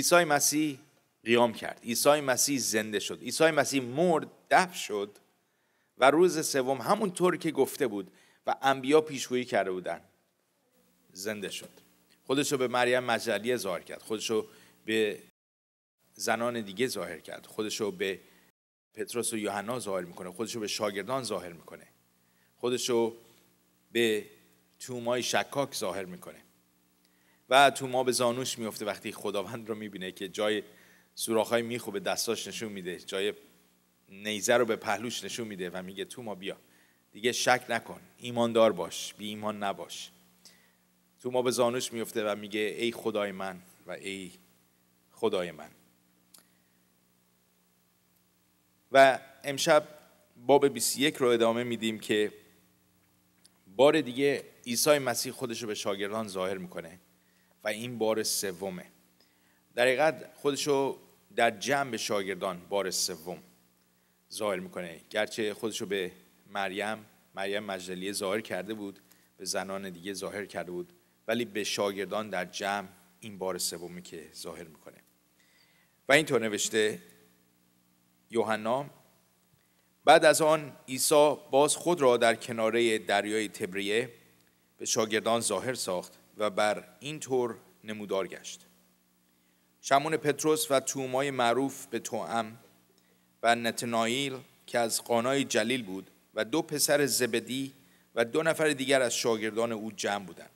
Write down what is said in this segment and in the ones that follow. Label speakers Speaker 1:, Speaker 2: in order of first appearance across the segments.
Speaker 1: عیسی مسیح قیام کرد عیسی مسیح زنده شد عیسی مسیح مرد دف شد و روز سوم طور که گفته بود و انبیا پیشگویی کرده بودن زنده شد خودشو به مریم مجلی ظاهر کرد خودشو به زنان دیگه ظاهر کرد خودشو به پتروس و یوحنا ظاهر میکنه خودشو به شاگردان ظاهر میکنه خودشو به تومای شکاک ظاهر میکنه و تو ما به زانوش میفته وقتی خداوند رو میبینه که جای های میخو به دستاش نشون میده جای نیزه رو به پهلوش نشون میده و میگه تو ما بیا دیگه شک نکن ایماندار باش بی ایمان نباش تو ما به زانوش میفته و میگه ای خدای من و ای خدای من و امشب باب 21 رو ادامه میدیم که بار دیگه عیسی مسیح خودش رو به شاگردان ظاهر میکنه و این بار سومه در حقیقت خودشو در جمع شاگردان بار سوم ظاهر میکنه گرچه خودشو به مریم مریم مجدلیه ظاهر کرده بود به زنان دیگه ظاهر کرده بود ولی به شاگردان در جمع این بار سومی که ظاهر میکنه و اینطور نوشته یوحنا بعد از آن عیسی باز خود را در کناره دریای تبریه به شاگردان ظاهر ساخت و بر این طور نمودار گشت شمون پتروس و تومای معروف به توام و نتنائیل که از قانای جلیل بود و دو پسر زبدی و دو نفر دیگر از شاگردان او جمع بودند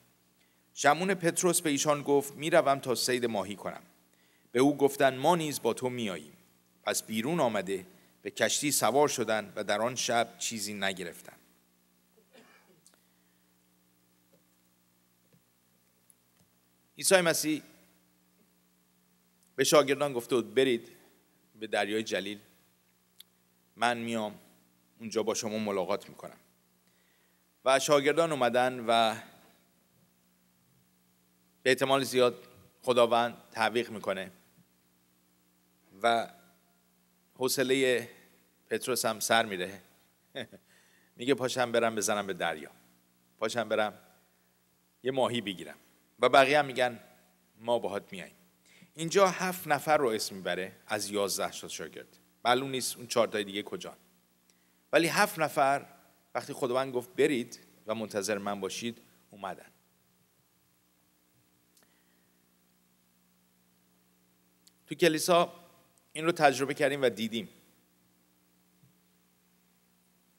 Speaker 1: شمون پتروس به ایشان گفت میروم تا سید ماهی کنم به او گفتند ما نیز با تو آییم پس بیرون آمده به کشتی سوار شدند و در آن شب چیزی نگرفتند عیسی مسیح به شاگردان گفته بود برید به دریای جلیل من میام اونجا با شما ملاقات میکنم و شاگردان اومدن و به احتمال زیاد خداوند تعویق میکنه و حوصله پتروس هم سر میره میگه پاشم برم بزنم به دریا پاشم برم یه ماهی بگیرم و بقیه هم میگن ما باهات میاییم اینجا هفت نفر رو اسم میبره از یازده تا شاگرد معلوم نیست اون چهارتای دیگه کجان ولی هفت نفر وقتی خداوند گفت برید و منتظر من باشید اومدن تو کلیسا این رو تجربه کردیم و دیدیم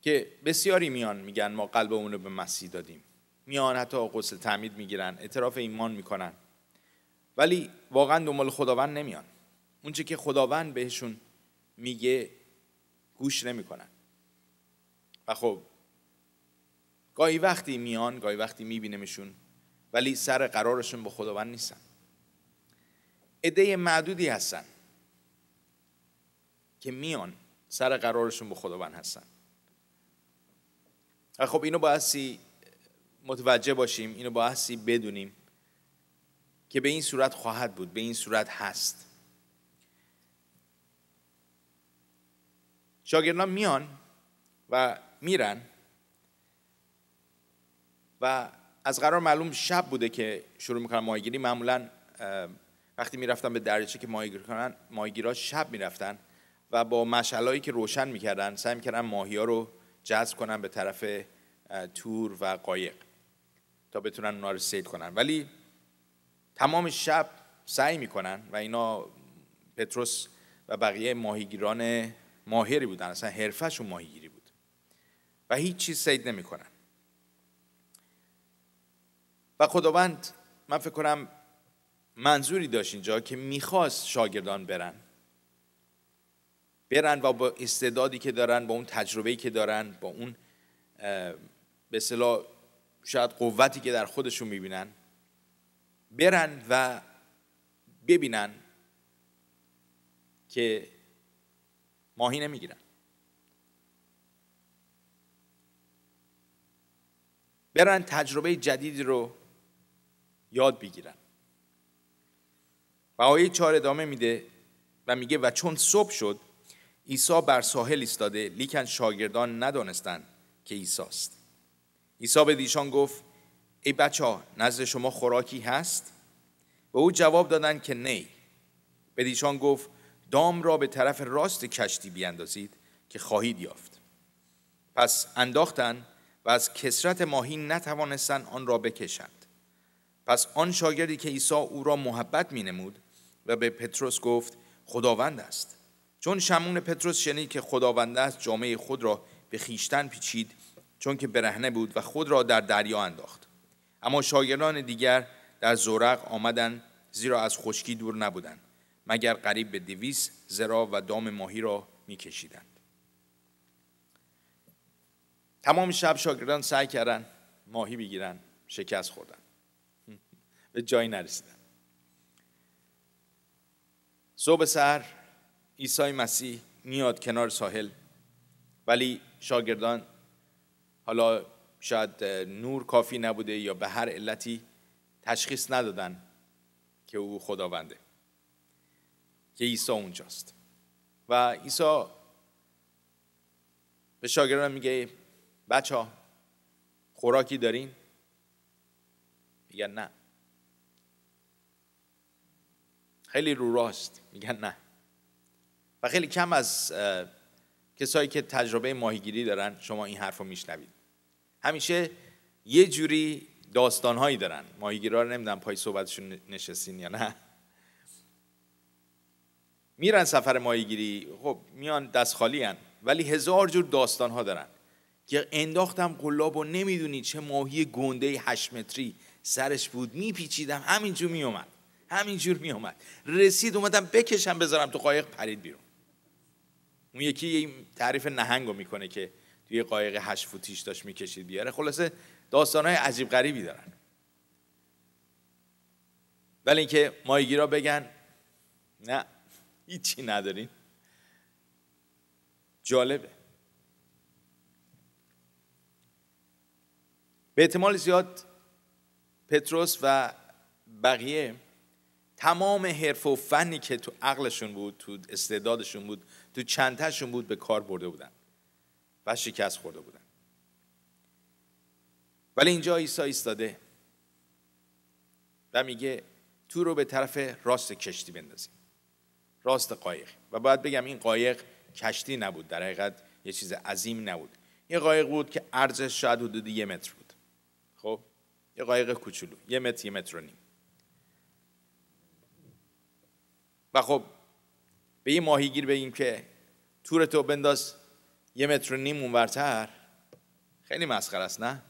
Speaker 1: که بسیاری میان میگن ما قلبمون رو به مسیح دادیم میان حتی غسل تعمید میگیرن اعتراف ایمان میکنن ولی واقعا دنبال خداوند نمیان اونچه که خداوند بهشون میگه گوش نمیکنن و خب گاهی وقتی میان گاهی وقتی میبینمشون ولی سر قرارشون با خداوند نیستن عده معدودی هستن که میان سر قرارشون با خداوند هستن و خب اینو بایستی متوجه باشیم اینو با حسی بدونیم که به این صورت خواهد بود به این صورت هست شاگردان میان و میرن و از قرار معلوم شب بوده که شروع میکنن ماهیگیری معمولا وقتی میرفتن به درچه که ماهیگیری کنن ماهیگیرها شب میرفتن و با مشعلایی که روشن میکردن سعی میکردن ماهی ها رو جذب کنن به طرف تور و قایق تا بتونن اونا رو سید کنن ولی تمام شب سعی میکنن و اینا پتروس و بقیه ماهیگیران ماهری بودن اصلا حرفهشون ماهیگیری بود و هیچ چیز سید نمیکنن و خداوند من فکر کنم منظوری داشت اینجا که میخواست شاگردان برن برن و با استعدادی که دارن با اون تجربه‌ای که دارن با اون به شاید قوتی که در خودشون میبینن برن و ببینن که ماهی نمیگیرن برن تجربه جدیدی رو یاد بگیرن و آیه چهار ادامه میده و میگه و چون صبح شد عیسی بر ساحل ایستاده لیکن شاگردان ندانستند که عیسی است عیسی به دیشان گفت ای بچه ها نزد شما خوراکی هست؟ به او جواب دادند که نه به دیشان گفت دام را به طرف راست کشتی بیاندازید که خواهید یافت پس انداختن و از کسرت ماهی نتوانستن آن را بکشند پس آن شاگردی که عیسی او را محبت می نمود و به پتروس گفت خداوند است چون شمون پتروس شنید که خداوند است جامعه خود را به خیشتن پیچید چون که برهنه بود و خود را در دریا انداخت اما شاگردان دیگر در زورق آمدن زیرا از خشکی دور نبودند مگر قریب به دویس زرا و دام ماهی را میکشیدند تمام شب شاگردان سعی کردن ماهی بگیرن شکست خوردن به جایی نرسیدن صبح سر عیسی مسیح میاد کنار ساحل ولی شاگردان حالا شاید نور کافی نبوده یا به هر علتی تشخیص ندادن که او خداونده که عیسی اونجاست و عیسی به شاگردان میگه بچه ها خوراکی دارین؟ میگن نه خیلی رو راست میگن نه و خیلی کم از کسایی که تجربه ماهیگیری دارن شما این حرف رو میشنوید همیشه یه جوری داستانهایی دارن ماهیگیرها رو نمیدونم پای صحبتشون نشستین یا نه میرن سفر ماهیگیری خب میان دست خالی هن. ولی هزار جور داستان ها دارن که انداختم قلاب و نمیدونی چه ماهی گنده هشت متری سرش بود میپیچیدم همینجور میومد همینجور میومد رسید اومدم بکشم بذارم تو قایق پرید بیرون اون یکی تعریف نهنگو میکنه که توی قایق هشت فوتیش داشت میکشید بیاره خلاصه داستانهای عجیب غریبی دارن ولی اینکه ماهیگیرا بگن نه هیچی نداریم جالبه به احتمال زیاد پتروس و بقیه تمام حرف و فنی که تو عقلشون بود تو استعدادشون بود تو چندتشون بود به کار برده بودن و شکست خورده بودن ولی اینجا عیسی ایستاده و میگه تو رو به طرف راست کشتی بندازیم راست قایق و باید بگم این قایق کشتی نبود در حقیقت یه چیز عظیم نبود یه قایق بود که ارزش شاید حدود یه متر بود خب یه قایق کوچولو یه متر یه متر و نیم و خب به یه ماهیگیر بگیم که تو بنداز یه متر و نیم اونورتر خیلی مسخره است نه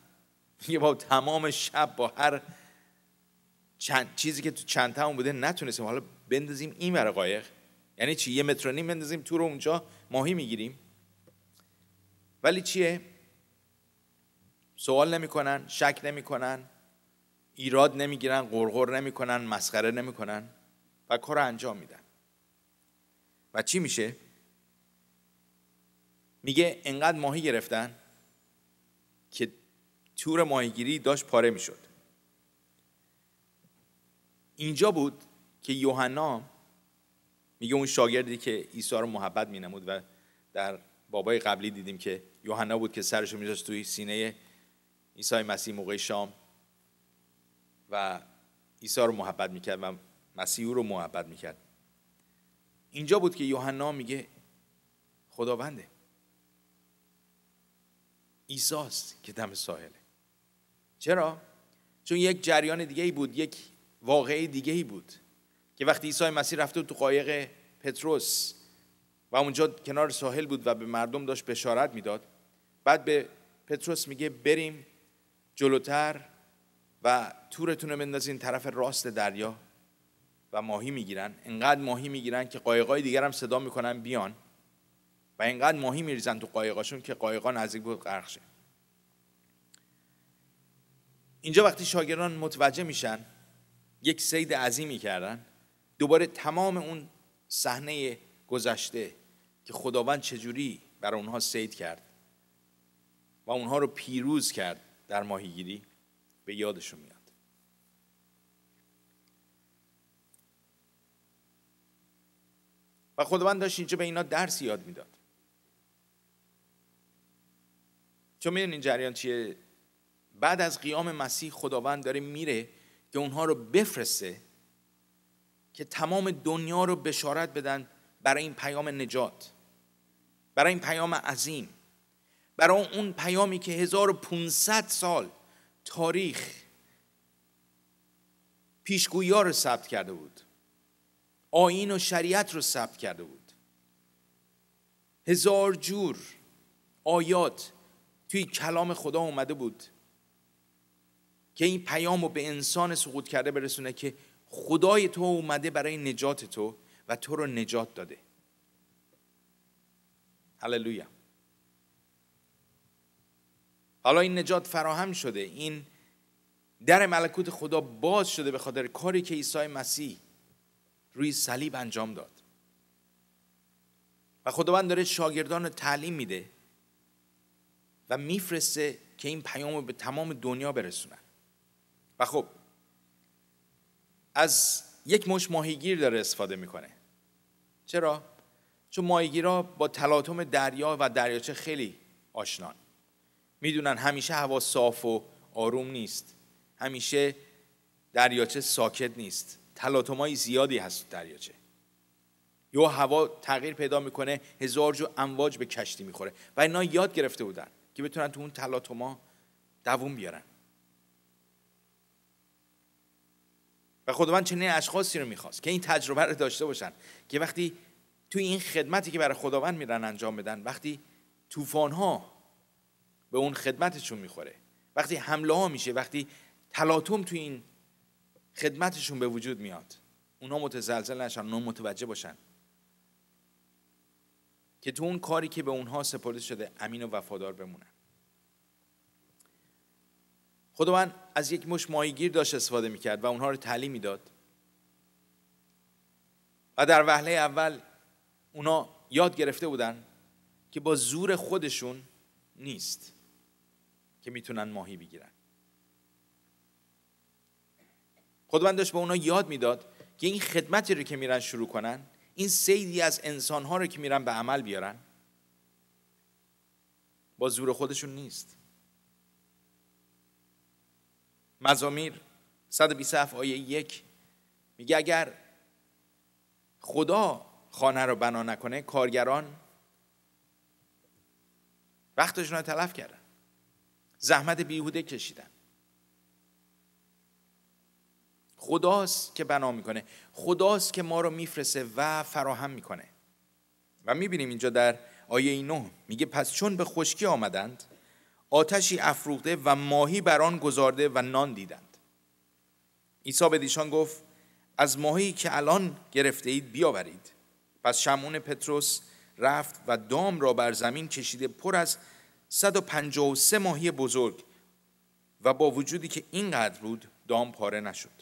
Speaker 1: یه با تمام شب با هر چند چیزی که تو چند تا بوده نتونستیم حالا بندازیم این مره قایق یعنی چی یه متر و نیم بندازیم تو رو اونجا ماهی میگیریم ولی چیه سوال نمیکنن شک نمیکنن ایراد نمیگیرن قرقر نمیکنن مسخره نمیکنن و کار انجام میدن و چی میشه میگه انقدر ماهی گرفتن که تور ماهیگیری داشت پاره میشد اینجا بود که یوحنا میگه اون شاگردی که عیسی رو محبت مینمود و در بابای قبلی دیدیم که یوحنا بود که سرش رو میذاشت توی سینه عیسی مسیح موقع شام و عیسی رو محبت میکرد و مسیح او رو محبت میکرد اینجا بود که یوحنا میگه خداونده ایساست که دم ساحله چرا؟ چون یک جریان دیگه ای بود یک واقعه دیگه ای بود که وقتی عیسی مسیح رفته تو قایق پتروس و اونجا کنار ساحل بود و به مردم داشت بشارت میداد بعد به پتروس میگه بریم جلوتر و تورتون رو بندازین طرف راست دریا و ماهی میگیرن انقدر ماهی میگیرن که قایقای دیگر هم صدا میکنن بیان و اینقدر ماهی میریزن تو قایقاشون که قایقا نزدیک بود غرق اینجا وقتی شاگردان متوجه میشن یک سید عظیمی کردن دوباره تمام اون صحنه گذشته که خداوند چجوری بر اونها سید کرد و اونها رو پیروز کرد در ماهیگیری به یادشون میاد و خداوند داشت اینجا به اینا درس یاد میداد چون میدونین این جریان چیه بعد از قیام مسیح خداوند داره میره که اونها رو بفرسته که تمام دنیا رو بشارت بدن برای این پیام نجات برای این پیام عظیم برای اون پیامی که 1500 سال تاریخ پیشگویا رو ثبت کرده بود آین و شریعت رو ثبت کرده بود هزار جور آیات توی کلام خدا اومده بود که این پیام رو به انسان سقوط کرده برسونه که خدای تو اومده برای نجات تو و تو رو نجات داده هللویا حالا این نجات فراهم شده این در ملکوت خدا باز شده به خاطر کاری که عیسی مسیح روی صلیب انجام داد و خداوند داره شاگردان رو تعلیم میده و میفرسته که این پیام رو به تمام دنیا برسونن و خب از یک مش ماهیگیر داره استفاده میکنه چرا چون ماهیگیرها با تلاطم دریا و دریاچه خیلی آشنان میدونن همیشه هوا صاف و آروم نیست همیشه دریاچه ساکت نیست های زیادی هست دریاچه یا هوا تغییر پیدا میکنه هزار جو امواج به کشتی میخوره و اینا یاد گرفته بودن که بتونن تو اون تلاتوما دووم بیارن و خداوند چنین اشخاصی رو میخواست که این تجربه رو داشته باشن که وقتی توی این خدمتی که برای خداوند میرن انجام بدن وقتی طوفان ها به اون خدمتشون میخوره وقتی حمله ها میشه وقتی تلاطم تو این خدمتشون به وجود میاد اونا متزلزل نشن اونا متوجه باشن که تو اون کاری که به اونها سپرده شده امین و وفادار بمونن خداوند از یک مش ماهیگیر داشت استفاده میکرد و اونها رو تعلیم میداد و در وهله اول اونا یاد گرفته بودن که با زور خودشون نیست که میتونن ماهی بگیرن خداوند داشت به اونا یاد میداد که این خدمتی رو که میرن شروع کنن این سیدی از انسانها رو که میرن به عمل بیارن با زور خودشون نیست مزامیر 127 آیه یک میگه اگر خدا خانه رو بنا نکنه کارگران وقتشون رو تلف کردن زحمت بیهوده کشیدن خداست که بنا میکنه خداست که ما رو میفرسه و فراهم میکنه و میبینیم اینجا در آیه 9 میگه پس چون به خشکی آمدند آتشی افروخته و ماهی بر آن گذارده و نان دیدند عیسی به دیشان گفت از ماهی که الان گرفته اید بیاورید پس شمعون پتروس رفت و دام را بر زمین کشیده پر از 153 ماهی بزرگ و با وجودی که اینقدر بود دام پاره نشد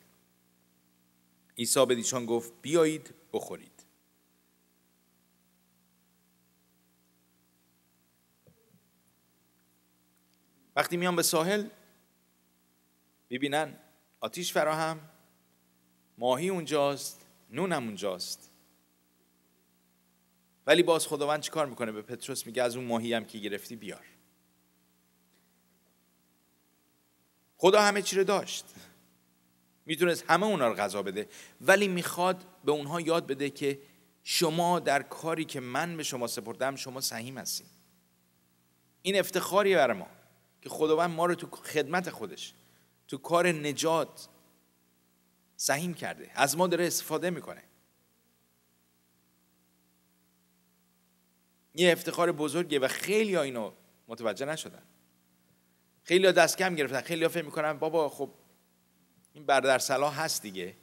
Speaker 1: عیسی به دیشان گفت بیایید بخورید وقتی میان به ساحل ببینن آتیش فراهم ماهی اونجاست نونم اونجاست ولی باز خداوند کار میکنه به پتروس میگه از اون ماهی هم که گرفتی بیار خدا همه چی رو داشت میتونست همه اونا رو غذا بده ولی میخواد به اونها یاد بده که شما در کاری که من به شما سپردم شما سهیم هستیم این افتخاری بر ما که خداوند ما رو تو خدمت خودش تو کار نجات سهیم کرده از ما داره استفاده میکنه یه افتخار بزرگه و خیلی اینو متوجه نشدن خیلی دست کم گرفتن خیلی ها فکر میکنن بابا خب این برادر صلاح هست دیگه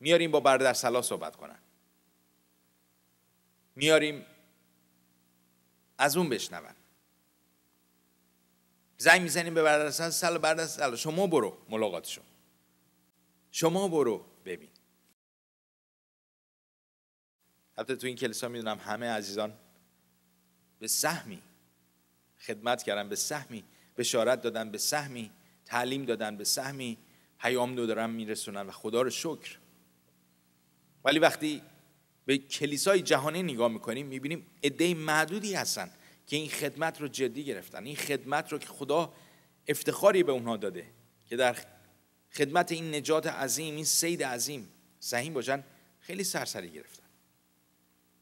Speaker 1: میاریم با برادر صلاح صحبت کنن میاریم از اون بشنون زنگ میزنیم به برادر صلاح برادر صلاح شما برو ملاقاتشون شما برو ببین حتی تو این کلیسا میدونم همه عزیزان به سهمی خدمت کردن به سهمی بشارت دادن به سهمی تعلیم دادن به سهمی پیام رو دارن میرسونن و خدا رو شکر ولی وقتی به کلیسای جهانی نگاه میکنیم میبینیم عده معدودی هستن که این خدمت رو جدی گرفتن این خدمت رو که خدا افتخاری به اونها داده که در خدمت این نجات عظیم این سید عظیم سهیم باشن خیلی سرسری گرفتن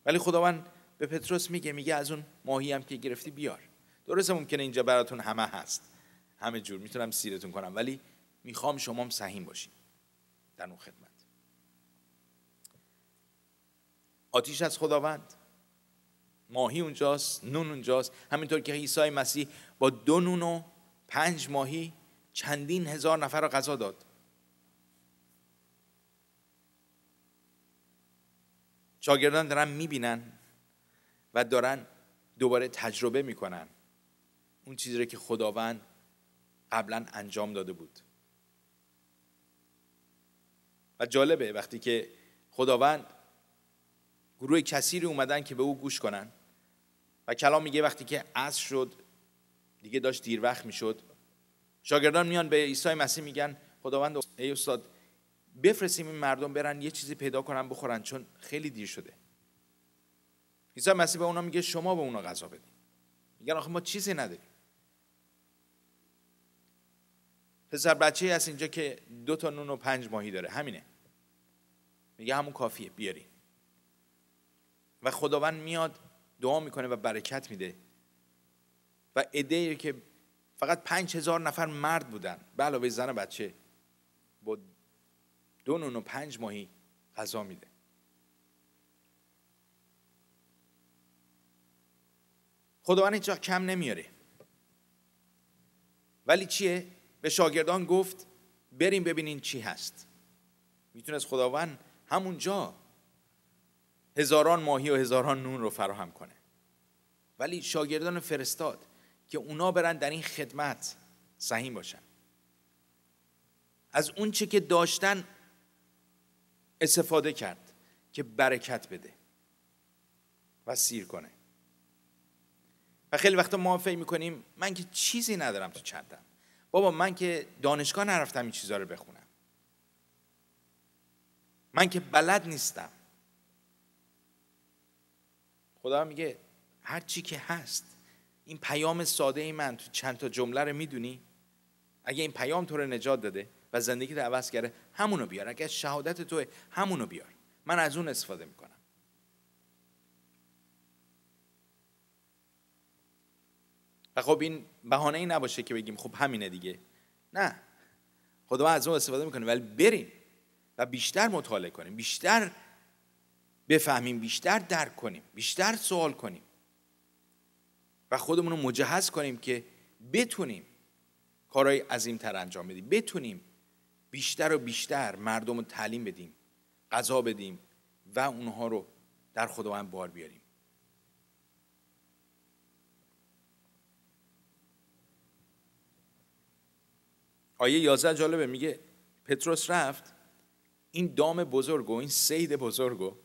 Speaker 1: ولی خداوند به پتروس میگه میگه از اون ماهی هم که گرفتی بیار درسته ممکنه اینجا براتون همه هست همه جور میتونم سیرتون کنم ولی میخوام شما هم سهیم باشین در اون خدمت آتیش از خداوند ماهی اونجاست نون اونجاست همینطور که عیسی مسیح با دو نون و پنج ماهی چندین هزار نفر را غذا داد شاگردان دارن میبینن و دارن دوباره تجربه میکنن اون چیزی که خداوند قبلا انجام داده بود و جالبه وقتی که خداوند گروه کثیری اومدن که به او گوش کنن و کلام میگه وقتی که عصر شد دیگه داشت دیر وقت میشد شاگردان میان به عیسی مسیح میگن خداوند ای استاد بفرستیم این مردم برن یه چیزی پیدا کنن بخورن چون خیلی دیر شده عیسی مسیح به اونا میگه شما به اونا غذا بدین میگن آخه ما چیزی نداریم پسر بچه هست اینجا که دو تا نون و پنج ماهی داره همینه میگه همون کافیه بیاری و خداوند میاد دعا میکنه و برکت میده و عده که فقط پنج هزار نفر مرد بودن به علاوه زن بچه با دو نون و پنج ماهی غذا میده خداوند اینجا کم نمیاره ولی چیه به شاگردان گفت بریم ببینین چی هست میتونست خداوند همونجا هزاران ماهی و هزاران نون رو فراهم کنه ولی شاگردان فرستاد که اونا برن در این خدمت سهیم باشن از اون چی که داشتن استفاده کرد که برکت بده و سیر کنه و خیلی وقتا ما فکر میکنیم من که چیزی ندارم تو چندم بابا من که دانشگاه نرفتم این چیزا رو بخونم من که بلد نیستم خدا میگه هر چی که هست این پیام ساده ای من تو چند تا جمله رو میدونی اگه این پیام تو رو نجات داده و زندگی رو عوض کرده همونو بیار اگه شهادت تو همونو بیار من از اون استفاده میکنم خب این بهانه ای نباشه که بگیم خب همینه دیگه نه خدا از اون استفاده میکنه ولی بریم و بیشتر مطالعه کنیم بیشتر بفهمیم بیشتر درک کنیم بیشتر سوال کنیم و خودمون رو مجهز کنیم که بتونیم کارهای تر انجام بدیم بتونیم بیشتر و بیشتر مردم رو تعلیم بدیم غذا بدیم و اونها رو در خداوند بار بیاریم آیه 11 جالبه میگه پتروس رفت این دام بزرگ و این سید بزرگ و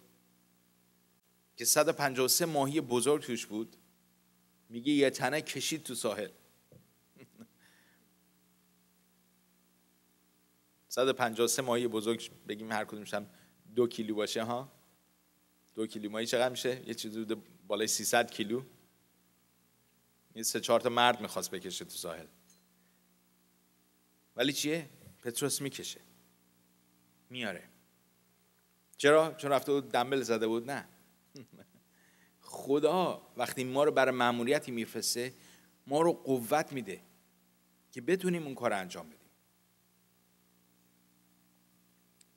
Speaker 1: که 153 ماهی بزرگ توش بود میگه یه تنه کشید تو ساحل 153 ماهی بزرگ بگیم هر کدومش هم دو کیلو باشه ها دو کیلو ماهی چقدر میشه یه چیزی بالای 300 کیلو یه سه چهار تا مرد میخواست بکشه تو ساحل ولی چیه پتروس میکشه میاره چرا چون رفته بود دنبل زده بود نه خدا وقتی ما رو برای مأموریتی میفرسته ما رو قوت میده که بتونیم اون کار انجام بدیم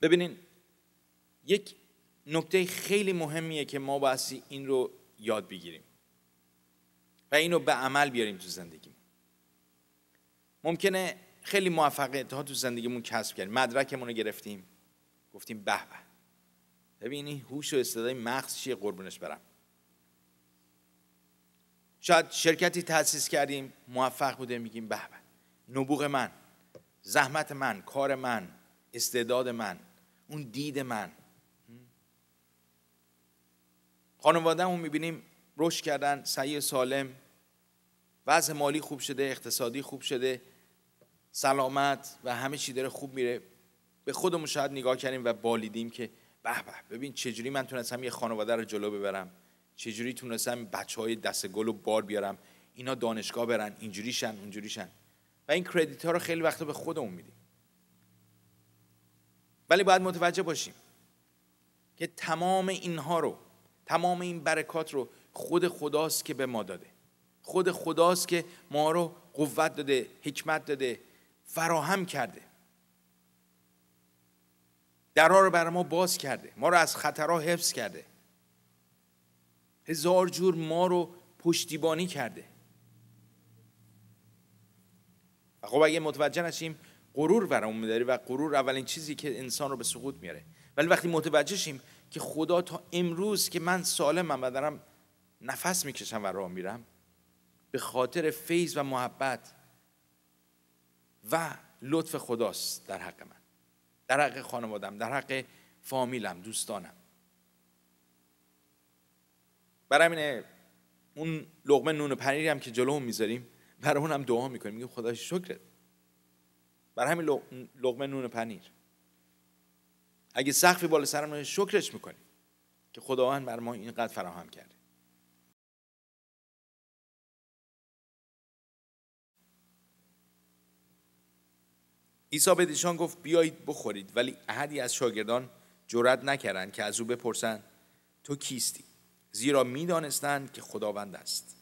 Speaker 1: ببینین یک نکته خیلی مهمیه که ما باید این رو یاد بگیریم و این رو به عمل بیاریم تو زندگی ممکنه خیلی موفقیت ها تو زندگیمون کسب کردیم مدرکمون رو گرفتیم گفتیم به به ببینی هوش و استعدادی مغز چیه قربونش برم شاید شرکتی تاسیس کردیم موفق بوده میگیم به به نبوغ من زحمت من کار من استعداد من اون دید من خانواده همون میبینیم رشد کردن سعی سالم وضع مالی خوب شده اقتصادی خوب شده سلامت و همه چی داره خوب میره به خودمون شاید نگاه کردیم و بالیدیم که به به ببین چجوری من تونستم یه خانواده رو جلو ببرم چجوری تونستم بچه های دست گل و بار بیارم اینا دانشگاه برن اینجوری شن شن و این کردیت ها رو خیلی وقتا به خودمون میدیم ولی باید متوجه باشیم که تمام اینها رو تمام این برکات رو خود خداست که به ما داده خود خداست که ما رو قوت داده حکمت داده فراهم کرده درها رو برای ما باز کرده ما رو از خطرها حفظ کرده هزار جور ما رو پشتیبانی کرده و خب اگه متوجه نشیم غرور برامون میداری و غرور اولین چیزی که انسان رو به سقوط میاره ولی وقتی متوجه شیم که خدا تا امروز که من سالمم و دارم نفس میکشم و راه میرم به خاطر فیض و محبت و لطف خداست در حق من در حق خانوادم در حق فامیلم دوستانم برای همین اون لغمه نون و پنیری هم که جلو میذاریم برای هم دعا میکنیم میگیم خدا شکرت برای همین لغمه نون پنیر اگه سخفی بالا سرم شکرش میکنیم که خداوند بر ما اینقدر فراهم کرده عیسی به دیشان گفت بیایید بخورید ولی احدی از شاگردان جرأت نکردند که از او بپرسند تو کیستی زیرا میدانستند که خداوند است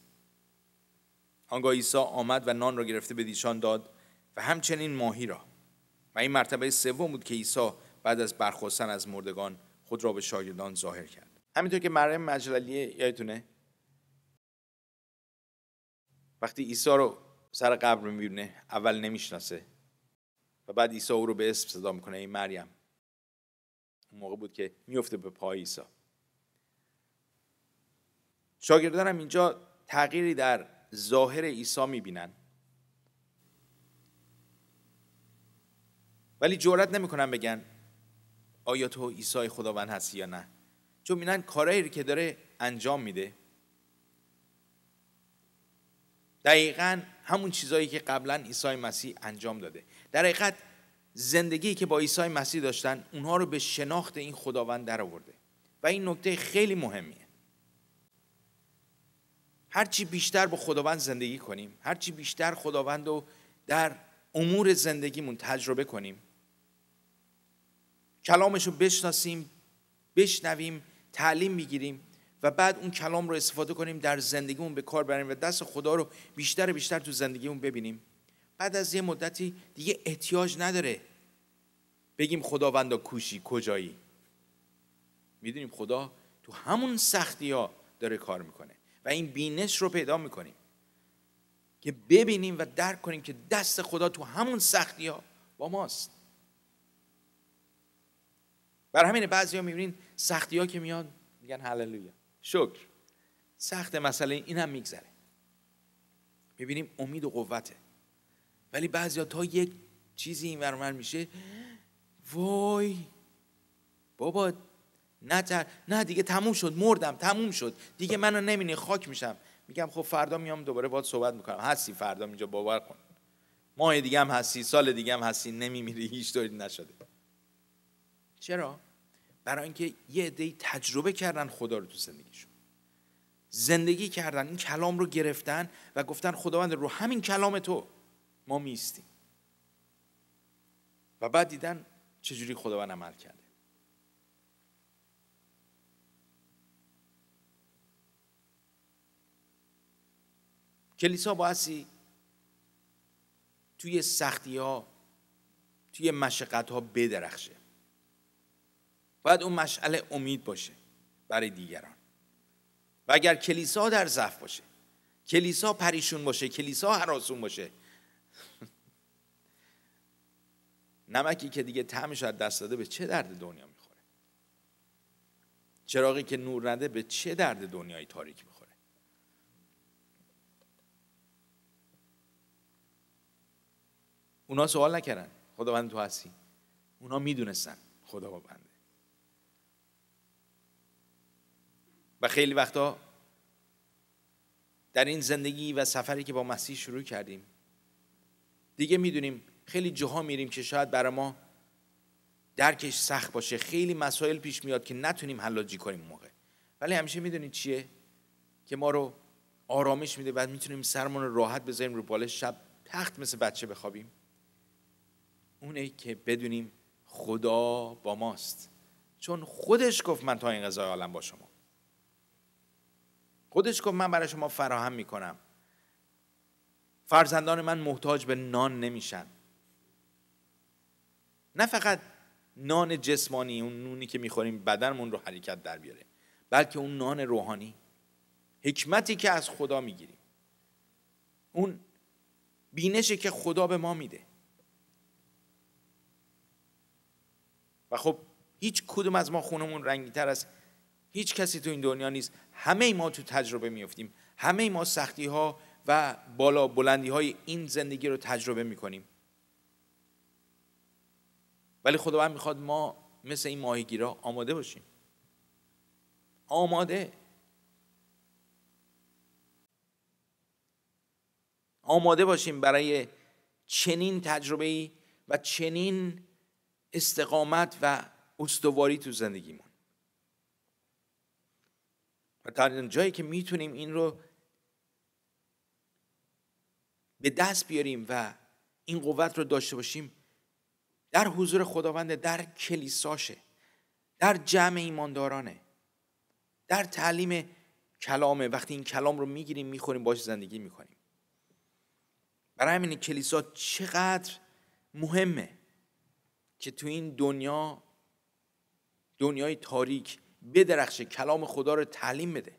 Speaker 1: آنگاه عیسی آمد و نان را گرفته به دیشان داد و همچنین ماهی را و این مرتبه سوم بود که عیسی بعد از برخواستن از مردگان خود را به شاگردان ظاهر کرد همینطور که مریم مجللیه یادتونه وقتی عیسی رو سر قبر میبینه اول نمیشناسه و بعد عیسی او رو به اسم صدا میکنه این مریم اون موقع بود که میفته به پای عیسی شاگردان هم اینجا تغییری در ظاهر عیسی میبینن ولی جرئت نمیکنن بگن آیا تو عیسی خداوند هستی یا نه چون میبینن کارایی که داره انجام میده دقیقا همون چیزایی که قبلا عیسی مسیح انجام داده در حقیقت زندگی که با عیسی مسیح داشتن اونها رو به شناخت این خداوند درآورده و این نکته خیلی مهمیه هرچی بیشتر با خداوند زندگی کنیم هرچی بیشتر خداوند رو در امور زندگیمون تجربه کنیم کلامش رو بشناسیم بشنویم تعلیم بگیریم و بعد اون کلام رو استفاده کنیم در زندگیمون به کار بریم و دست خدا رو بیشتر بیشتر تو زندگیمون ببینیم بعد از یه مدتی دیگه احتیاج نداره بگیم خداوندا کوشی کجایی میدونیم خدا تو همون سختی ها داره کار میکنه و این بینش رو پیدا میکنیم که ببینیم و درک کنیم که دست خدا تو همون سختی ها با ماست بر همین بعضی ها میبینین سختی ها که میاد میگن هللویا شکر سخت مسئله این هم میگذره میبینیم امید و قوته ولی بعضی تا یک چیزی این ورمر میشه وای بابا نه نه دیگه تموم شد مردم تموم شد دیگه منو نمینی خاک میشم میگم خب فردا میام دوباره باید صحبت میکنم هستی فردا اینجا باور کن ماه دیگه هم هستی سال دیگه هم هستی نمیمیری هیچ طوری نشده چرا برای اینکه یه عدهی تجربه کردن خدا رو تو زندگیشون زندگی کردن این کلام رو گرفتن و گفتن خداوند رو همین کلام تو ما میستیم و بعد دیدن چجوری خداوند عمل کرده کلیسا باعثی توی سختی ها توی مشقت ها بدرخشه باید اون مشعل امید باشه برای دیگران و اگر کلیسا در ضعف باشه کلیسا پریشون باشه کلیسا هراسون باشه نمکی که دیگه تعمش از دست داده به چه درد دنیا میخوره چراغی که نور نده به چه درد دنیای تاریک میخوره اونا سوال نکردن خداوند تو هستی اونا میدونستن بنده. و خیلی وقتا در این زندگی و سفری که با مسیح شروع کردیم دیگه میدونیم خیلی جاها میریم که شاید برای ما درکش سخت باشه خیلی مسائل پیش میاد که نتونیم حلاجی کنیم موقع ولی همیشه میدونید چیه که ما رو آرامش میده و میتونیم سرمون رو راحت بذاریم رو بالش شب تخت مثل بچه بخوابیم اونه که بدونیم خدا با ماست چون خودش گفت من تا این غذای عالم با شما خودش گفت من برای شما فراهم میکنم فرزندان من محتاج به نان نمیشن نه فقط نان جسمانی اون نونی که میخوریم بدنمون رو حرکت در بیاره بلکه اون نان روحانی حکمتی که از خدا میگیریم اون بینشی که خدا به ما میده و خب هیچ کدوم از ما خونمون رنگی تر از هیچ کسی تو این دنیا نیست همه ای ما تو تجربه میفتیم همه ای ما سختی ها و بالا بلندی های این زندگی رو تجربه میکنیم ولی خداوند میخواد ما مثل این ماهیگیرا آماده باشیم آماده آماده باشیم برای چنین تجربه ای و چنین استقامت و استواری تو زندگیمون و در جایی که میتونیم این رو به دست بیاریم و این قوت رو داشته باشیم در حضور خداوند در کلیساشه در جمع ایماندارانه در تعلیم کلامه وقتی این کلام رو میگیریم میخوریم باش زندگی میکنیم برای همین کلیسا چقدر مهمه که تو این دنیا دنیای تاریک بدرخشه کلام خدا رو تعلیم بده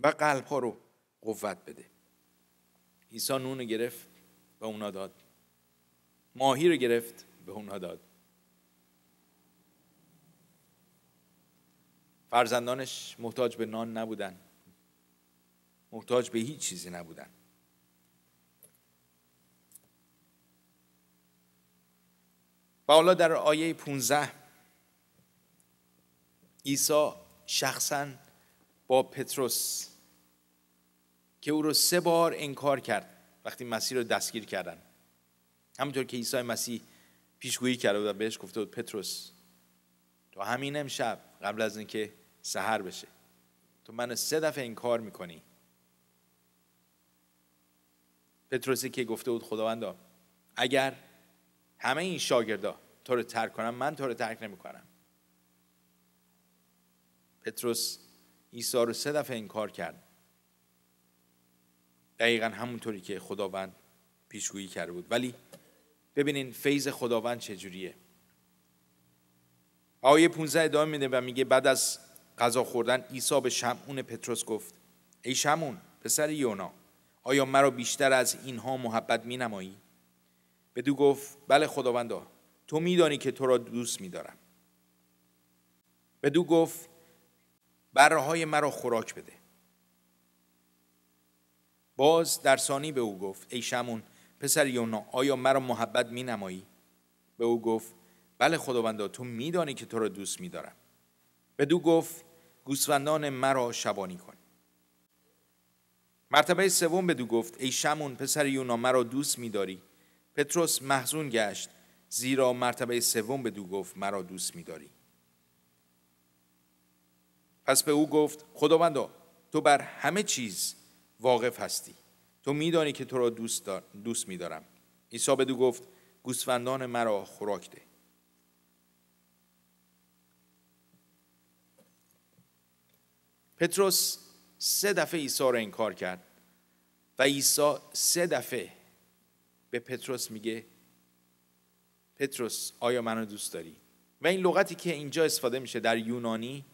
Speaker 1: و قلب ها رو قوت بده عیسی نون رو گرفت به اونا داد ماهی رو گرفت به اونا داد فرزندانش محتاج به نان نبودن محتاج به هیچ چیزی نبودن و حالا در آیه 15 عیسی شخصا با پتروس که او رو سه بار انکار کرد وقتی مسیح رو دستگیر کردن همونطور که عیسی مسیح پیشگویی کرده بود و بهش گفته بود پتروس تو همین امشب قبل از اینکه سحر بشه تو منو سه دفعه انکار میکنی پتروسی که گفته بود خداوندا اگر همه این شاگردا تو رو ترک کنم من تو رو ترک نمیکنم پتروس عیسی رو سه دفعه انکار کرد دقیقا همونطوری که خداوند پیشگویی کرده بود ولی ببینین فیض خداوند چجوریه آیه 15 ادامه میده و میگه بعد از غذا خوردن عیسی به شمعون پتروس گفت ای شمعون پسر یونا آیا مرا بیشتر از اینها محبت می نمایی؟ دو گفت بله خداوندا تو میدانی که تو را دوست میدارم دو گفت برهای مرا خوراک بده باز در ثانی به او گفت ای شمون پسر یونا آیا مرا محبت می نمایی؟ به او گفت بله خداوندا تو میدانی که تو را دوست به دو گفت گوسفندان مرا شبانی کن مرتبه سوم به دو گفت ای شمون پسر یونا مرا دوست میداری پتروس محزون گشت زیرا مرتبه سوم دو گفت مرا دوست میداری پس به او گفت خداوندا تو بر همه چیز واقف هستی تو میدانی که تو را دوست, دوست میدارم عیسی دو گفت گوسفندان مرا خوراک ده پتروس سه دفعه عیسی را انکار کرد و عیسی سه دفعه به پتروس میگه پتروس آیا منو دوست داری و این لغتی که اینجا استفاده میشه در یونانی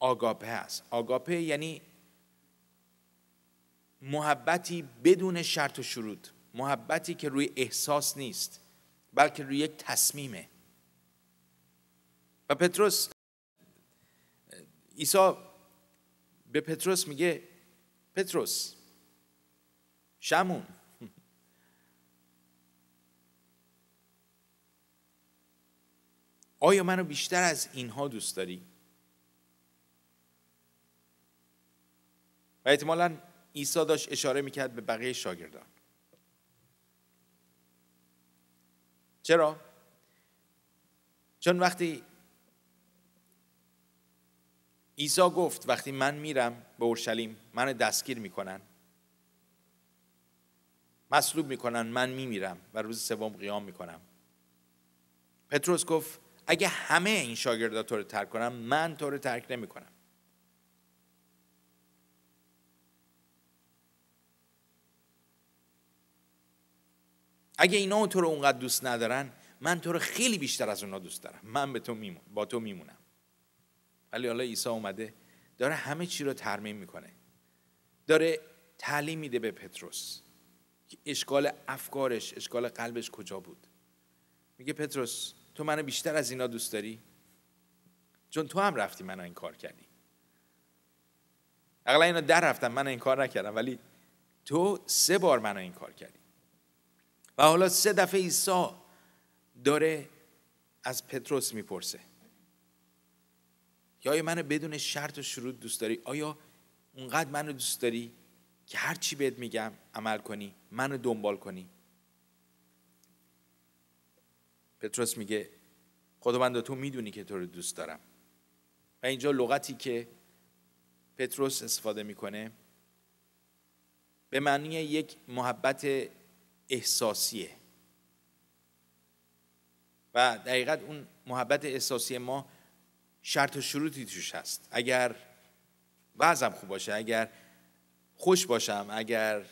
Speaker 1: آگاپه است. آگاپه یعنی محبتی بدون شرط و شروط محبتی که روی احساس نیست بلکه روی یک تصمیمه و پتروس عیسی به پتروس میگه پتروس شمون آیا منو بیشتر از اینها دوست داری؟ و احتمالاً ایسا داشت اشاره میکرد به بقیه شاگردان چرا؟ چون وقتی عیسی گفت وقتی من میرم به اورشلیم من دستگیر میکنن مصلوب میکنن من میمیرم و روز سوم قیام میکنم پتروس گفت اگه همه این شاگردا تو رو ترک کنم من تو رو ترک نمیکنم اگه اینا تو رو اونقدر دوست ندارن من تو رو خیلی بیشتر از اونا دوست دارم من به تو میمون با تو میمونم ولی حالا عیسی اومده داره همه چی رو ترمیم میکنه داره تعلیم میده به پتروس اشکال افکارش اشکال قلبش کجا بود میگه پتروس تو منو بیشتر از اینا دوست داری چون تو هم رفتی منو این کار کردی اقلا اینا در رفتم من این کار نکردم ولی تو سه بار منو این کار کردی و حالا سه دفعه عیسی داره از پتروس میپرسه یا منو بدون شرط و شروط دوست داری آیا اونقدر منو دوست داری که هر چی بهت میگم عمل کنی منو دنبال کنی پتروس میگه خداوند تو میدونی که تو رو دوست دارم و اینجا لغتی که پتروس استفاده میکنه به معنی یک محبت احساسیه و دقیقت اون محبت احساسی ما شرط و شروطی توش هست اگر وضعم خوب باشه اگر خوش باشم اگر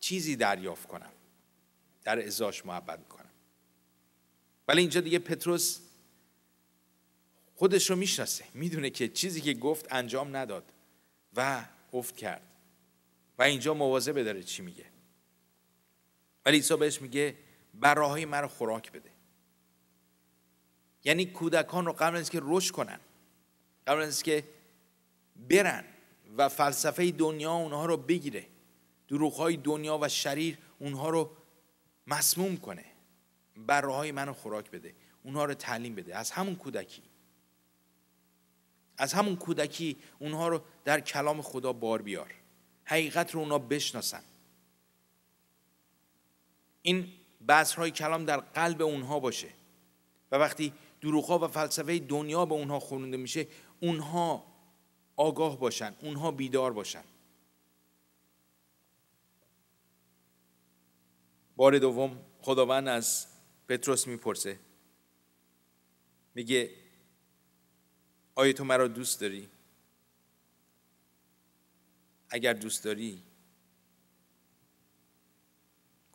Speaker 1: چیزی دریافت کنم در ازاش محبت میکنم ولی اینجا دیگه پتروس خودش رو میشناسه میدونه که چیزی که گفت انجام نداد و افت کرد و اینجا موازه داره چی میگه ولی عیسی بهش میگه براهای رو خوراک بده یعنی کودکان رو قبل از که رشد کنن قبل از که برن و فلسفه دنیا اونها رو بگیره دروغهای دنیا و شریر اونها رو مسموم کنه براهای رو خوراک بده اونها رو تعلیم بده از همون کودکی از همون کودکی اونها رو در کلام خدا بار بیار حقیقت رو اونها بشناسن این بذرهای کلام در قلب اونها باشه و وقتی دروغها و فلسفه دنیا به اونها خونده میشه اونها آگاه باشن اونها بیدار باشن بار دوم خداوند از پتروس میپرسه میگه آیا تو مرا دوست داری؟ اگر دوست داری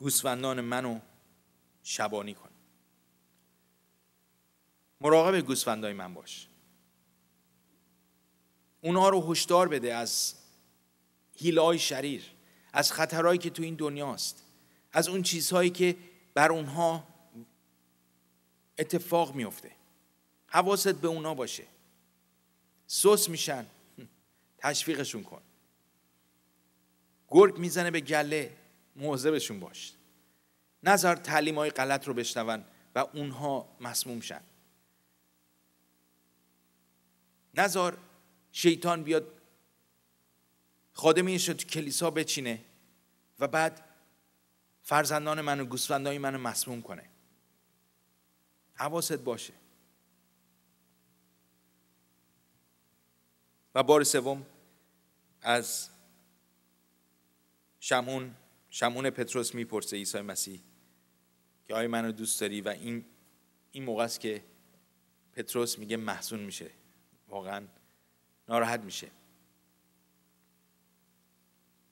Speaker 1: گوسفندان منو شبانی کن مراقب گوسفندای من باش اونها رو هشدار بده از هیلای شریر از خطرهایی که تو این دنیاست از اون چیزهایی که بر اونها اتفاق میفته حواست به اونا باشه سوس میشن تشویقشون کن گرگ میزنه به گله موظبشون باش نظر تعلیم های غلط رو بشنون و اونها مسموم شن نظر شیطان بیاد خادم شد کلیسا بچینه و بعد فرزندان من و گوسفندای منو مسموم کنه حواست باشه و بار سوم از شمون شمعون پتروس میپرسه عیسی مسیح که آیا منو دوست داری و این این موقع است که پتروس میگه محسون میشه واقعا ناراحت میشه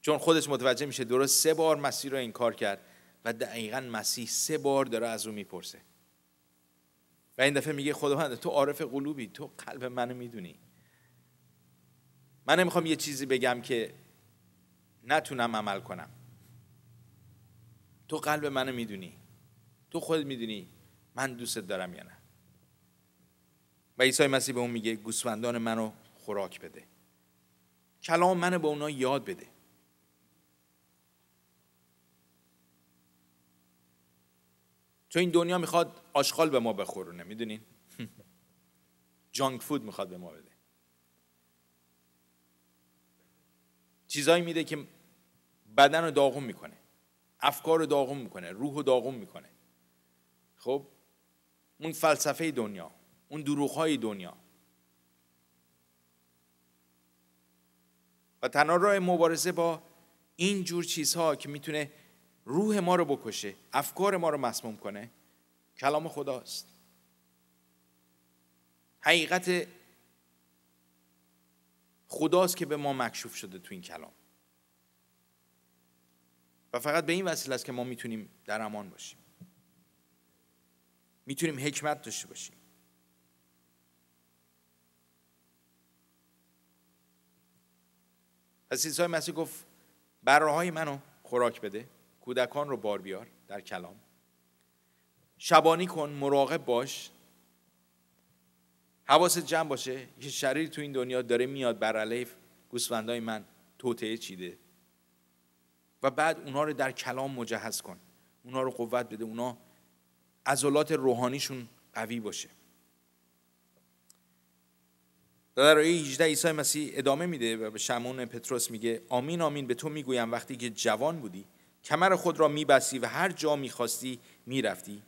Speaker 1: چون خودش متوجه میشه درست سه بار مسیح رو انکار کرد و دقیقا مسیح سه بار داره از او میپرسه و این دفعه میگه خداوند تو عارف قلوبی تو قلب منو میدونی من نمیخوام یه چیزی بگم که نتونم عمل کنم تو قلب منو میدونی تو خود میدونی من دوستت دارم یا نه و عیسی مسیح به اون میگه گوسفندان منو خوراک بده کلام منو به اونا یاد بده تو این دنیا میخواد آشغال به ما بخورونه میدونین جانگ فود میخواد به ما بده چیزایی میده که بدن رو داغون میکنه افکار رو داغم میکنه روح رو داغم میکنه خب اون فلسفه دنیا اون دروغ های دنیا و تنها راه مبارزه با این جور چیزها که میتونه روح ما رو بکشه افکار ما رو مسموم کنه کلام خداست حقیقت خداست که به ما مکشوف شده تو این کلام و فقط به این وسیله است که ما میتونیم در امان باشیم میتونیم حکمت داشته باشیم پس عیسی مسیح گفت برراهای منو خوراک بده کودکان رو بار بیار در کلام شبانی کن مراقب باش حواست جمع باشه که شریر تو این دنیا داره میاد بر علیف گوسفندای من توطعه چیده و بعد اونا رو در کلام مجهز کن اونا رو قوت بده اونا عضلات روحانیشون قوی باشه در آیه 18 عیسی مسیح ادامه میده و به شمون پتروس میگه آمین آمین به تو میگویم وقتی که جوان بودی کمر خود را میبستی و هر جا میخواستی میرفتی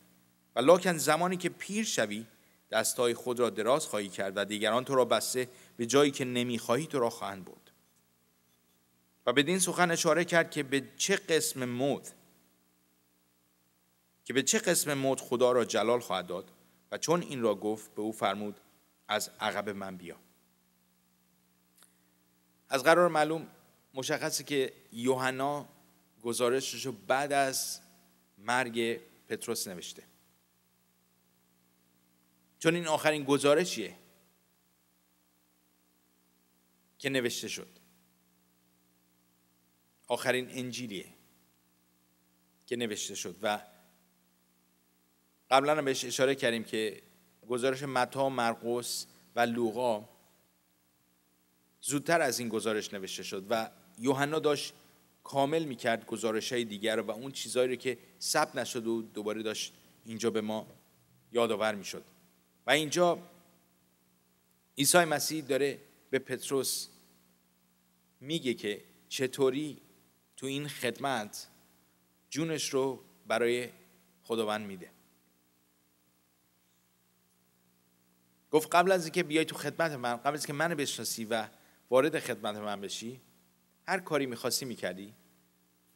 Speaker 1: و لاکن زمانی که پیر شوی دستای خود را دراز خواهی کرد و دیگران تو را بسته به جایی که نمیخواهی تو را خواهند برد و بدین سخن اشاره کرد که به چه قسم موت که به چه قسم موت خدا را جلال خواهد داد و چون این را گفت به او فرمود از عقب من بیا از قرار معلوم مشخصه که یوحنا گزارشش رو بعد از مرگ پتروس نوشته چون این آخرین گزارشیه که نوشته شد آخرین انجیلیه که نوشته شد و قبلا هم بهش اشاره کردیم که گزارش متا مرقس و لوقا زودتر از این گزارش نوشته شد و یوحنا داشت کامل میکرد گزارش های دیگر و اون چیزهایی رو که ثبت نشد و دوباره داشت اینجا به ما یادآور میشد و اینجا عیسی مسیح داره به پتروس میگه که چطوری تو این خدمت جونش رو برای خداوند میده گفت قبل از اینکه بیای تو خدمت من قبل از که منو بشناسی و وارد خدمت من بشی هر کاری میخواستی میکردی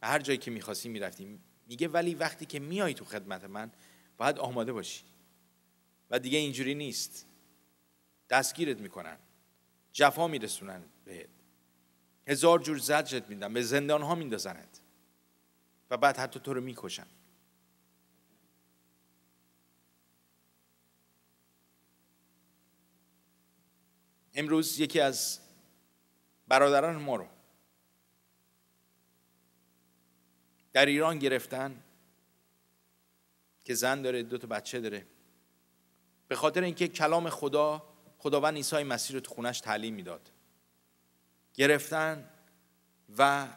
Speaker 1: و هر جایی که میخواستی میرفتی میگه ولی وقتی که میای تو خدمت من باید آماده باشی و دیگه اینجوری نیست دستگیرت میکنن جفا میرسونن بهت هزار جور زجرت میدن به زندان ها میندازنت و بعد حتی تو رو میکشن امروز یکی از برادران ما رو در ایران گرفتن که زن داره دو تا بچه داره به خاطر اینکه کلام خدا خداوند عیسی مسیح رو تو خونش تعلیم میداد گرفتن و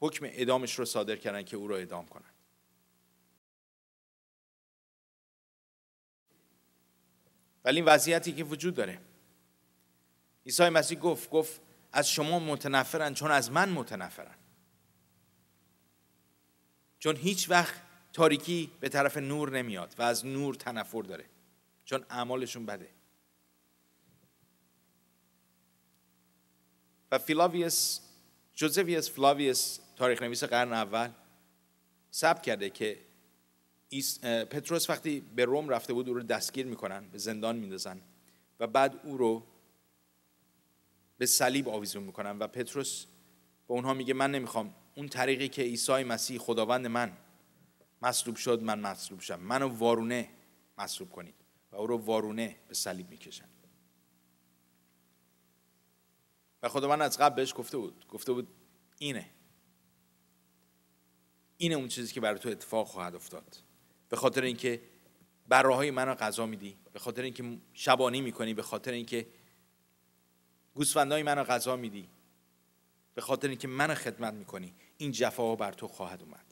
Speaker 1: حکم اعدامش رو صادر کردن که او رو اعدام کنن ولی این وضعیتی که وجود داره عیسی مسیح گفت گفت از شما متنفرن چون از من متنفرن چون هیچ وقت تاریکی به طرف نور نمیاد و از نور تنفر داره چون اعمالشون بده و فیلاویس جوزفیس فلاویس تاریخ نویس قرن اول ثبت کرده که پتروس وقتی به روم رفته بود او رو دستگیر میکنن به زندان میندازن و بعد او رو به صلیب آویزون میکنن و پتروس به اونها میگه من نمیخوام اون طریقی که عیسی مسیح خداوند من مصلوب شد من مصلوب شم، منو وارونه مصلوب کنید و او رو وارونه به صلیب میکشن و خدا من از قبل بهش گفته بود گفته بود اینه اینه اون چیزی که برای تو اتفاق خواهد افتاد به خاطر اینکه من منو غذا میدی به خاطر اینکه شبانی میکنی به خاطر اینکه گوسفندای منو غذا میدی به خاطر اینکه منو خدمت میکنی این جفاها بر تو خواهد اومد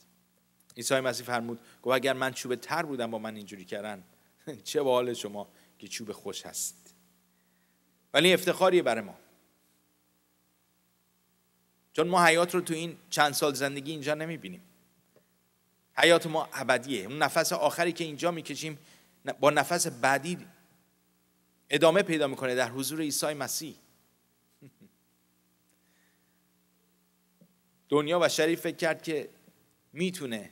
Speaker 1: عیسی مسیح فرمود گفت اگر من چوب تر بودم با من اینجوری کردن چه به حال شما که چوب خوش هست ولی افتخاری برای ما چون ما حیات رو تو این چند سال زندگی اینجا نمیبینیم حیات ما ابدیه اون نفس آخری که اینجا میکشیم با نفس بعدی ادامه پیدا میکنه در حضور عیسی مسیح دنیا و شریف فکر کرد که میتونه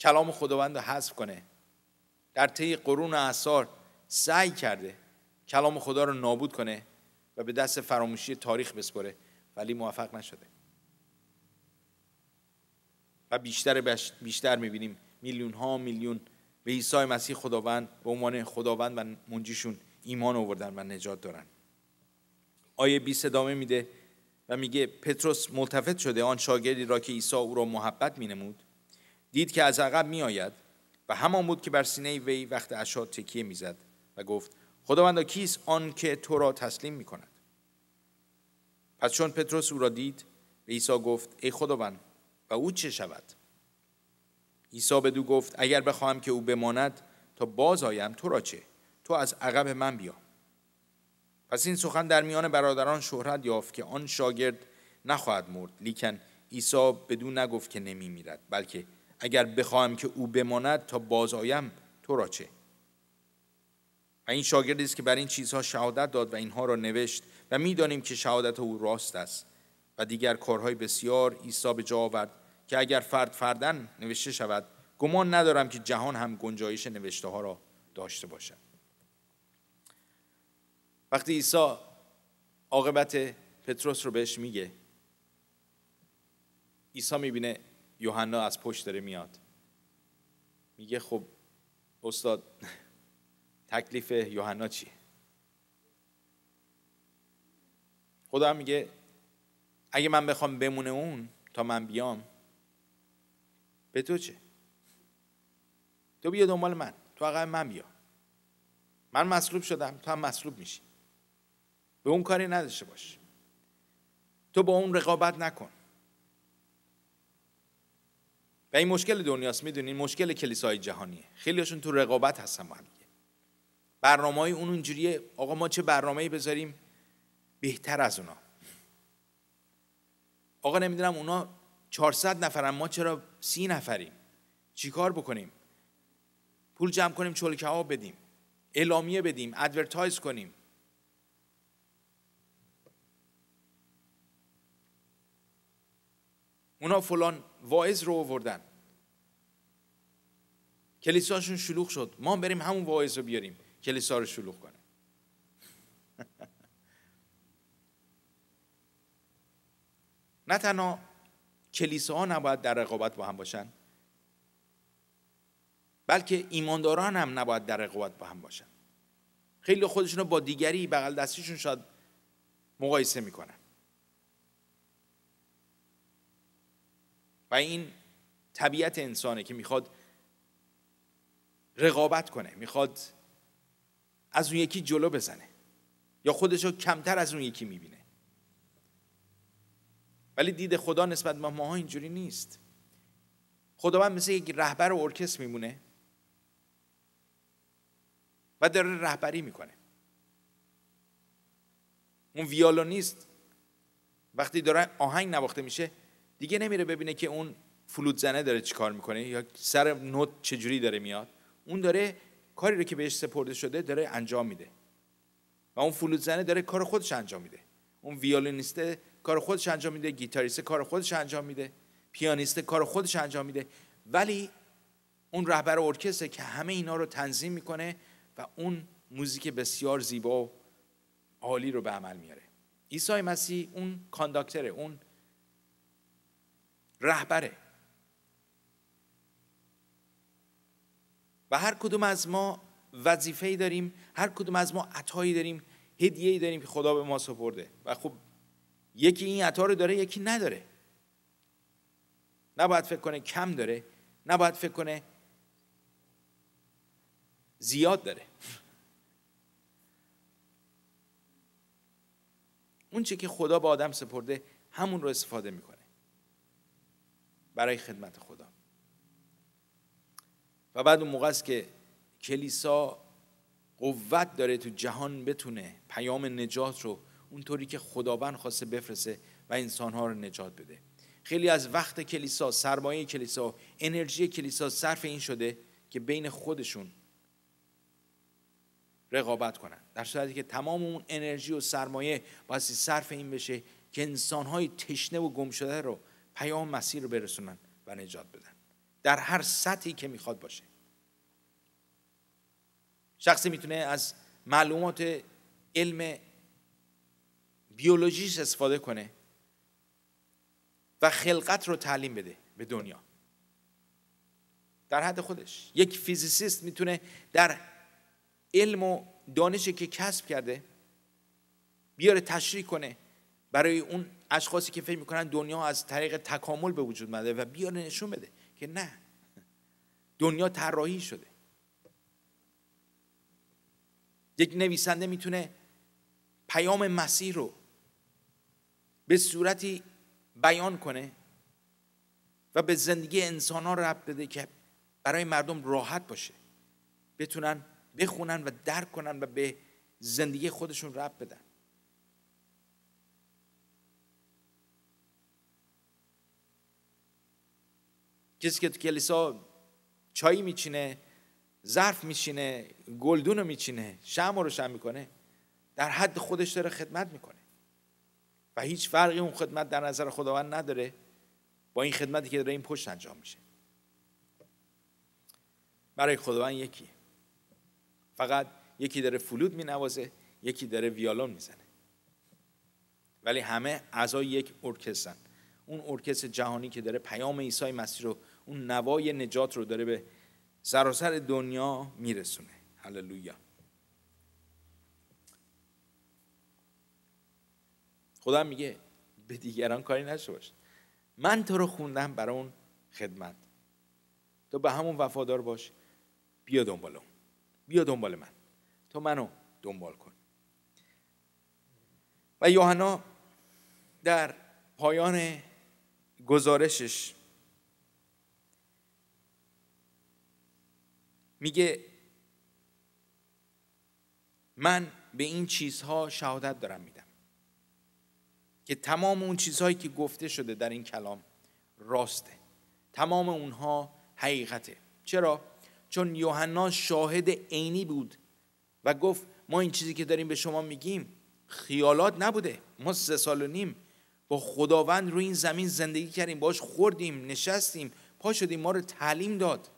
Speaker 1: کلام خداوند رو حذف کنه در طی قرون اثار سعی کرده کلام خدا رو نابود کنه و به دست فراموشی تاریخ بسپره ولی موفق نشده و بیشتر بیشتر میبینیم میلیون ها میلیون به عیسی مسیح خداوند به عنوان خداوند و منجیشون ایمان آوردن و نجات دارن آیه 20 ادامه میده و میگه پتروس ملتفت شده آن شاگردی را که عیسی او را محبت مینمود دید که از عقب میآید و همان بود که بر سینه وی وقت اشا تکیه میزد و گفت خداوند کیست آن که تو را تسلیم می کند پس چون پتروس او را دید به عیسی گفت ای خداوند و او چه شود عیسی به دو گفت اگر بخواهم که او بماند تا باز آیم تو را چه تو از عقب من بیا پس این سخن در میان برادران شهرت یافت که آن شاگرد نخواهد مرد لیکن عیسی بدون نگفت که نمی میرد بلکه اگر بخواهم که او بماند تا باز آیم تو را چه و این شاگردی است که بر این چیزها شهادت داد و اینها را نوشت و میدانیم که شهادت او راست است و دیگر کارهای بسیار عیسی به جا آورد که اگر فرد فردن نوشته شود گمان ندارم که جهان هم گنجایش نوشته ها را داشته باشد وقتی عیسی عاقبت پتروس رو بهش میگه عیسی میبینه یوحنا از پشت داره میاد میگه خب استاد تکلیف یوحنا چیه خدا میگه اگه من بخوام بمونه اون تا من بیام به تو چه تو بیا دنبال من تو عقب من بیا من مصلوب شدم تو هم مصلوب میشی به اون کاری نداشته باش تو با اون رقابت نکن و این مشکل دنیاست میدونین مشکل کلیسای جهانیه خیلیشون تو رقابت هستن با هم برنامه های اون اونجوریه آقا ما چه برنامه بذاریم بهتر از اونا آقا نمیدونم اونا 400 نفرن ما چرا سی نفریم چیکار بکنیم پول جمع کنیم چلکه ها بدیم اعلامیه بدیم ادورتایز کنیم اونا فلان واعظ رو آوردن کلیساشون شلوغ شد ما بریم همون واعظ رو بیاریم کلیسا رو شلوغ کنه نه تنها ها نباید در رقابت با هم باشن بلکه ایمانداران هم نباید در رقابت با هم باشن خیلی خودشون رو با دیگری بغل دستیشون شاید مقایسه میکنن و این طبیعت انسانه که میخواد رقابت کنه میخواد از اون یکی جلو بزنه یا خودش رو کمتر از اون یکی میبینه ولی دید خدا نسبت به ما ماها اینجوری نیست خداوند مثل یک رهبر ارکست میمونه و داره رهبری میکنه اون نیست وقتی داره آهنگ نواخته میشه دیگه نمیره ببینه که اون فلوت زنه داره چیکار میکنه یا سر نوت چجوری داره میاد اون داره کاری رو که بهش سپرده شده داره انجام میده و اون فلوت زنه داره کار خودش انجام میده اون ویولینیسته کار خودش انجام میده گیتاریسته کار خودش انجام میده پیانیسته کار خودش انجام میده ولی اون رهبر ارکستر که همه اینا رو تنظیم میکنه و اون موزیک بسیار زیبا و عالی رو به عمل میاره عیسی مسیح اون کانداکتره اون رهبره و هر کدوم از ما وظیفه‌ای داریم هر کدوم از ما عطایی داریم هدیه‌ای داریم که خدا به ما سپرده و خب یکی این عطا رو داره یکی نداره نباید فکر کنه کم داره نباید فکر کنه زیاد داره اون چی که خدا به آدم سپرده همون رو استفاده میکنه برای خدمت خدا و بعد اون موقع است که کلیسا قوت داره تو جهان بتونه پیام نجات رو اونطوری که خداوند خواسته بفرسه و انسانها رو نجات بده خیلی از وقت کلیسا سرمایه کلیسا انرژی کلیسا صرف این شده که بین خودشون رقابت کنن در صورتی که تمام اون انرژی و سرمایه باید صرف این بشه که انسانهای تشنه و گم شده رو پیام مسیر رو برسونن و نجات بدن در هر سطحی که میخواد باشه شخصی میتونه از معلومات علم بیولوژیش استفاده کنه و خلقت رو تعلیم بده به دنیا در حد خودش یک فیزیسیست میتونه در علم و دانشی که کسب کرده بیاره تشریح کنه برای اون اشخاصی که فکر میکنن دنیا از طریق تکامل به وجود مده و بیاره نشون بده که نه دنیا طراحی شده یک نویسنده میتونه پیام مسیح رو به صورتی بیان کنه و به زندگی انسان ها رب بده که برای مردم راحت باشه بتونن بخونن و درک کنن و به زندگی خودشون رب بدن کسی که تو کلیسا چای میچینه ظرف میچینه گلدون رو میچینه شم رو روشن میکنه در حد خودش داره خدمت میکنه و هیچ فرقی اون خدمت در نظر خداوند نداره با این خدمتی که داره این پشت انجام میشه برای خداوند یکی فقط یکی داره فلود مینوازه یکی داره ویالون میزنه ولی همه اعضای یک ارکسترن اون ارکستر جهانی که داره پیام عیسی مسیح رو اون نوای نجات رو داره به سراسر دنیا میرسونه هللویا خدا میگه به دیگران کاری نشه باش من تو رو خوندم برای اون خدمت تو به همون وفادار باش بیا دنبال اون بیا دنبال من تو منو دنبال کن و یوحنا در پایان گزارشش میگه من به این چیزها شهادت دارم میدم که تمام اون چیزهایی که گفته شده در این کلام راسته تمام اونها حقیقته چرا چون یوحنا شاهد عینی بود و گفت ما این چیزی که داریم به شما میگیم خیالات نبوده ما سه سال و نیم با خداوند روی این زمین زندگی کردیم باش خوردیم نشستیم پا شدیم ما رو تعلیم داد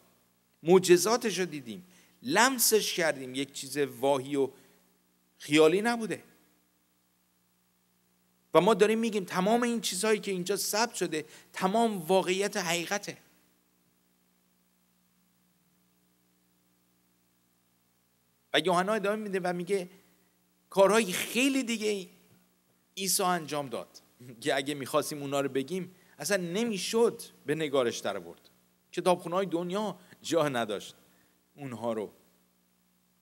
Speaker 1: معجزاتش رو دیدیم لمسش کردیم یک چیز واهی و خیالی نبوده و ما داریم میگیم تمام این چیزهایی که اینجا ثبت شده تمام واقعیت حقیقته و یوحنا ادامه میده و میگه کارهای خیلی دیگه عیسی انجام داد که اگه میخواستیم اونا رو بگیم اصلا نمیشد به نگارش در برد کتابخونه های دنیا جا نداشت اونها رو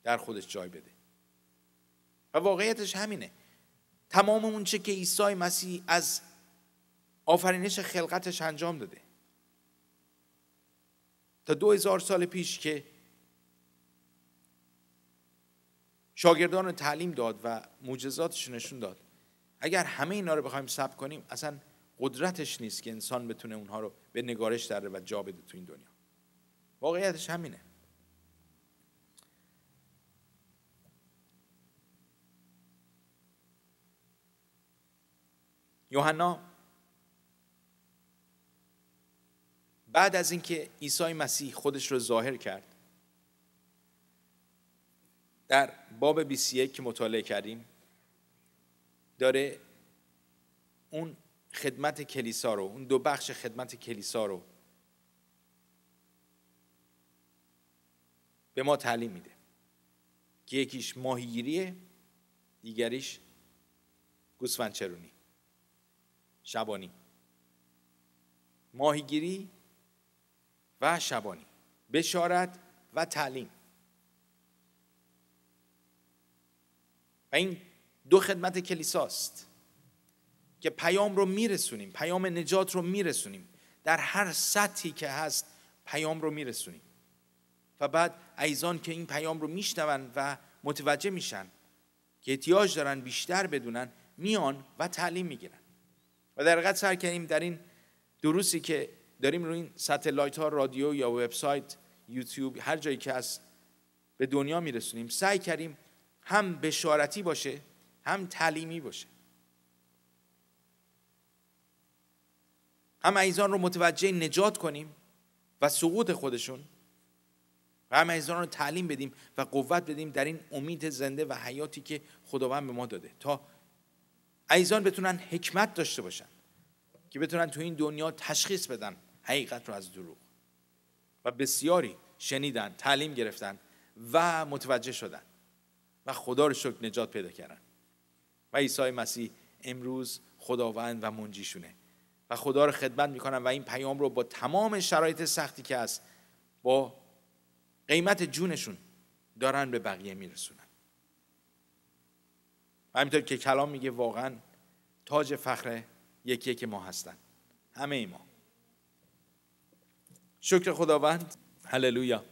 Speaker 1: در خودش جای بده و واقعیتش همینه تمام اون چه که عیسی مسیح از آفرینش خلقتش انجام داده تا دو هزار سال پیش که شاگردان تعلیم داد و معجزاتش نشون داد اگر همه اینا رو بخوایم ثبت کنیم اصلا قدرتش نیست که انسان بتونه اونها رو به نگارش داره و جا بده تو این دنیا واقعیتش همینه یوحنا بعد از اینکه عیسی مسیح خودش رو ظاهر کرد در باب 21 که مطالعه کردیم داره اون خدمت کلیسا رو اون دو بخش خدمت کلیسا رو به ما تعلیم میده که یکیش ماهیگیریه دیگریش گوسفند چرونی شبانی ماهیگیری و شبانی بشارت و تعلیم و این دو خدمت کلیساست که پیام رو میرسونیم پیام نجات رو میرسونیم در هر سطحی که هست پیام رو میرسونیم و بعد ایزان که این پیام رو میشنون و متوجه میشن که احتیاج دارن بیشتر بدونن میان و تعلیم میگیرن و در حقیقت سر کردیم در این دروسی که داریم روی این ستلایت ها رادیو یا وبسایت یوتیوب هر جایی که هست به دنیا میرسونیم سعی کردیم هم بشارتی باشه هم تعلیمی باشه هم ایزان رو متوجه نجات کنیم و سقوط خودشون و هم ایزان رو تعلیم بدیم و قوت بدیم در این امید زنده و حیاتی که خداوند به ما داده تا ایزان بتونن حکمت داشته باشن که بتونن تو این دنیا تشخیص بدن حقیقت رو از دروغ و بسیاری شنیدن تعلیم گرفتن و متوجه شدن و خدا رو شکر نجات پیدا کردن و عیسی مسیح امروز خداوند و منجیشونه و خدا رو خدمت میکنن و این پیام رو با تمام شرایط سختی که هست با قیمت جونشون دارن به بقیه میرسونن و همینطور که کلام میگه واقعا تاج فخر یکی که ما هستن همه ای ما شکر خداوند هللویا